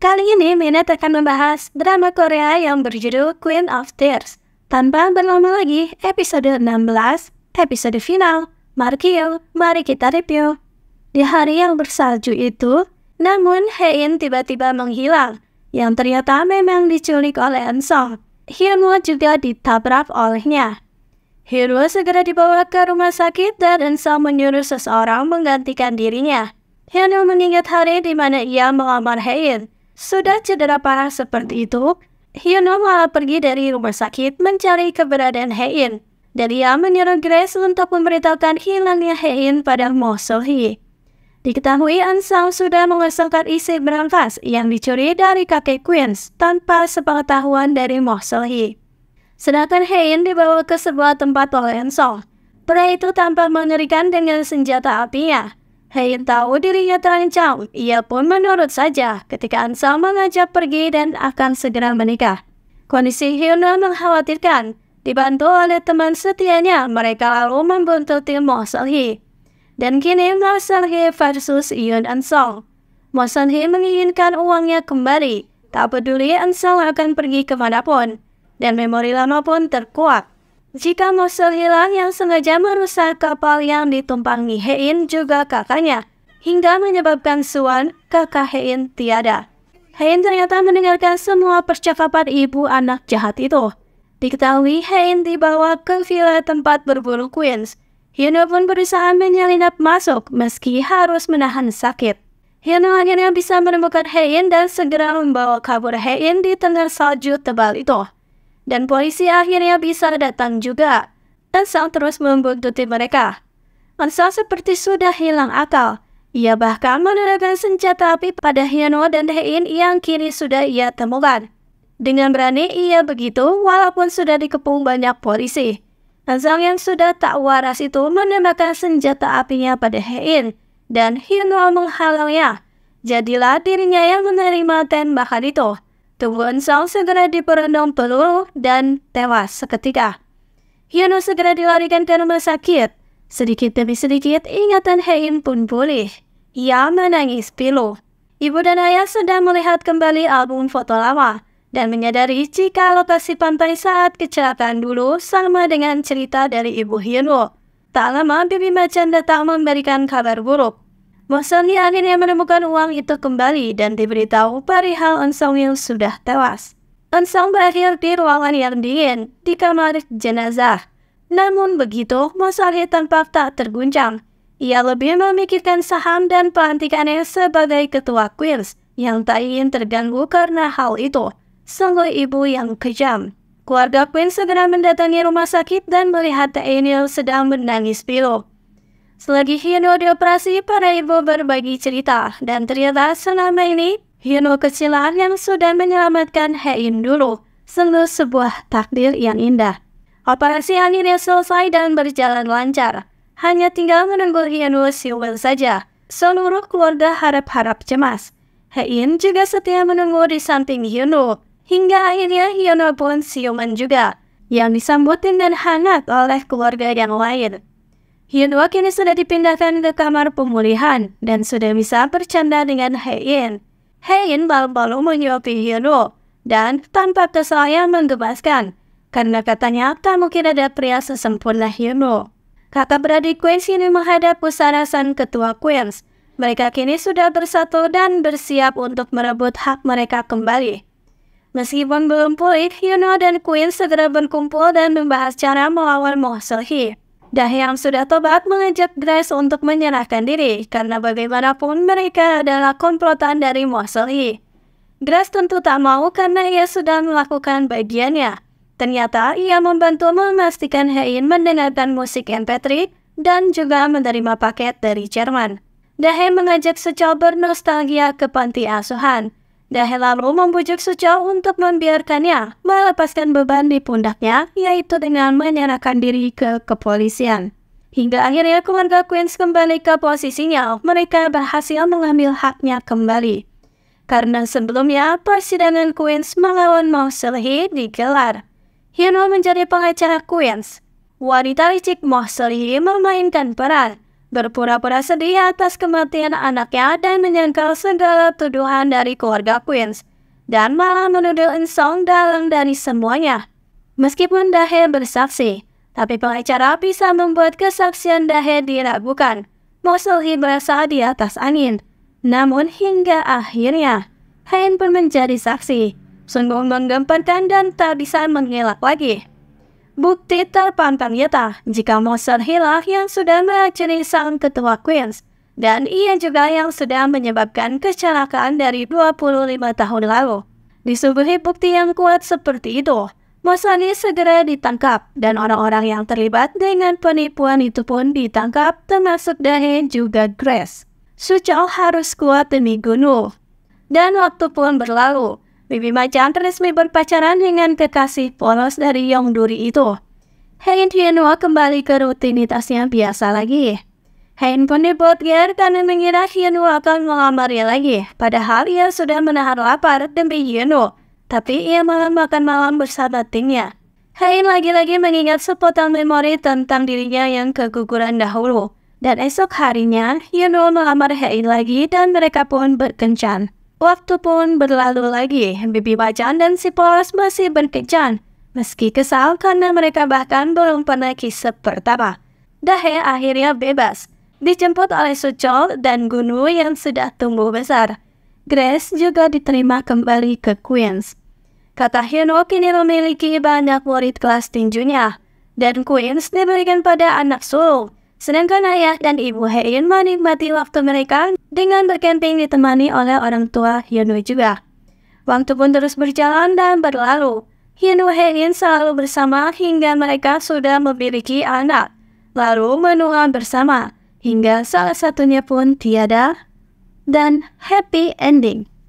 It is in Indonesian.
Kali ini Minet akan membahas drama Korea yang berjudul Queen of Tears. Tanpa berlama lagi, episode 16, episode final, Markio, mari kita review. Di hari yang bersalju itu, namun Hein tiba-tiba menghilang, yang ternyata memang diculik oleh Ansong. Hyunwoo juga ditabrak olehnya. Hyunwoo segera dibawa ke rumah sakit dan Ansong menyuruh seseorang menggantikan dirinya. Hanya mengingat hari di mana ia melamar Hayen. Sudah cedera parah seperti itu, Hyuno malah pergi dari rumah sakit mencari keberadaan Hein. Dan ia menyuruh Grace untuk memberitahukan hilangnya Hein pada Mo Sohee. Diketahui Ansang sudah mengusulkan isi berangkas yang dicuri dari kakek Queens tanpa sepengetahuan dari Mo Sohee. Sedangkan Hein dibawa ke sebuah tempat oleh Ansong. Pria itu tampak mengerikan dengan senjata apinya. Hein tahu dirinya terancam, ia pun menurut saja ketika Ansel mengajak pergi dan akan segera menikah. Kondisi Hyuna mengkhawatirkan, dibantu oleh teman setianya mereka lalu tim Mo Dan kini Mo Selhi versus Yun Ansel. Mo menginginkan uangnya kembali, tak peduli Ansel akan pergi kemanapun, dan memori lama pun terkuat. Jika musuh hilang yang sengaja merusak kapal yang ditumpangi Hein juga kakaknya, hingga menyebabkan Suan, kakak Hein, tiada. Hein ternyata mendengarkan semua percakapan ibu anak jahat itu. Diketahui Hein dibawa ke villa tempat berburu Queens. Hino pun berusaha menyelinap masuk meski harus menahan sakit. Hino akhirnya bisa menemukan Hein dan segera membawa kabur Hein di tengah salju tebal itu. Dan polisi akhirnya bisa datang juga. sang terus membuntuti mereka. Ansang seperti sudah hilang akal. Ia bahkan menurunkan senjata api pada Hyano dan Hein yang kini sudah ia temukan. Dengan berani ia begitu walaupun sudah dikepung banyak polisi. Ansang yang sudah tak waras itu menembakkan senjata apinya pada Hein dan Hyano menghalangnya. Jadilah dirinya yang menerima tembakan itu. Tumbuhan Saul segera diperendam peluru dan tewas seketika. Hyunwoo segera dilarikan ke rumah sakit. Sedikit demi sedikit ingatan Hein pun pulih. Ia menangis pilu. Ibu dan ayah sedang melihat kembali album foto lama dan menyadari jika lokasi pantai saat kecelakaan dulu sama dengan cerita dari ibu Hyunwoo. Tak lama, Bibi Macan datang memberikan kabar buruk. Mosoni akhirnya menemukan uang itu kembali dan diberitahu perihal Ensong yang sudah tewas. Ensong berakhir di ruangan yang dingin di kamar jenazah. Namun begitu, Mosoni tampak tak terguncang. Ia lebih memikirkan saham dan pelantikannya sebagai ketua Queens yang tak ingin terganggu karena hal itu. Sungguh ibu yang kejam. Keluarga Queen segera mendatangi rumah sakit dan melihat Daniel sedang menangis pilu. Selagi Hino dioperasi, para ibu berbagi cerita. Dan ternyata selama ini, Hino kecilan yang sudah menyelamatkan Hein dulu. Selalu sebuah takdir yang indah. Operasi akhirnya selesai dan berjalan lancar. Hanya tinggal menunggu Hino Siwil saja. Seluruh keluarga harap-harap cemas. Hein juga setia menunggu di samping Hino. Hingga akhirnya Hino pun siuman juga. Yang disambut dengan hangat oleh keluarga yang lain. Hyunwoo kini sudah dipindahkan ke kamar pemulihan dan sudah bisa bercanda dengan Hae-in. Hae-in menyuapi Hyunwoo dan tanpa kesalahan menggebaskan karena katanya tak mungkin ada pria sesempurna Hyunwoo. Kakak beradik Queens ini menghadap pusarasan ketua Queens. Mereka kini sudah bersatu dan bersiap untuk merebut hak mereka kembali. Meskipun belum pulih, Hyunwoo dan Queens segera berkumpul dan membahas cara melawan Mo seo Dahyang sudah tobat mengajak Grace untuk menyerahkan diri karena bagaimanapun mereka adalah komplotan dari Mosley. Grace tentu tak mau karena ia sudah melakukan bagiannya. Ternyata ia membantu memastikan Hein mendengarkan musik MP3 dan juga menerima paket dari Jerman. Dahyang mengajak Secau bernostalgia ke panti asuhan lalu membujuk Suco untuk membiarkannya melepaskan beban di pundaknya, yaitu dengan menyerahkan diri ke kepolisian. Hingga akhirnya keluarga Queens kembali ke posisinya, mereka berhasil mengambil haknya kembali. Karena sebelumnya, persidangan Queens melawan Moselhi digelar. Hino menjadi pengacara Queens. Wanita licik Moselhi memainkan peran. Berpura-pura sedih atas kematian anaknya dan menyangkal segala tuduhan dari keluarga Queens dan malah menuduh Insong dalam dari semuanya. Meskipun Dahe bersaksi, tapi pengacara bisa membuat kesaksian Dahe diragukan. Mosulhi berasa di atas angin. Namun hingga akhirnya, Hain pun menjadi saksi. Sungguh menggemparkan dan tak bisa mengelak lagi. Bukti terpantang nyata jika monster hilah yang sudah meracuni sang ketua Queens dan ia juga yang sudah menyebabkan kecelakaan dari 25 tahun lalu. Disubuhi bukti yang kuat seperti itu, Mosani segera ditangkap dan orang-orang yang terlibat dengan penipuan itu pun ditangkap termasuk Dahe juga Grace. Sucao harus kuat demi gunung. Dan waktu pun berlalu, Bibi Macan resmi berpacaran dengan kekasih polos dari Yong Duri itu. Hein Tianhua kembali ke rutinitasnya biasa lagi. Hein pun dibotger karena mengira Tianhua akan mengamarnya lagi. Padahal ia sudah menahan lapar demi Hyunwoo. Tapi ia malah makan malam bersama timnya. Hein lagi-lagi mengingat sepotong memori tentang dirinya yang keguguran dahulu. Dan esok harinya, Hyunwoo melamar Hein lagi dan mereka pun berkencan. Waktu pun berlalu lagi, Bibi Wajan dan si Polos masih berkejan, meski kesal karena mereka bahkan belum pernah kisah pertama. Dahe akhirnya bebas, dijemput oleh Sucol dan Gunu yang sudah tumbuh besar. Grace juga diterima kembali ke Queens. Kata Hino kini memiliki banyak murid kelas tinjunya, dan Queens diberikan pada anak sulung, Sedangkan ayah dan ibu Heian menikmati waktu mereka dengan berkemping ditemani oleh orang tua Hyun Hyunwoo juga. Waktu pun terus berjalan dan berlalu. Hyunwoo Heian selalu bersama hingga mereka sudah memiliki anak. Lalu menua bersama hingga salah satunya pun tiada dan happy ending.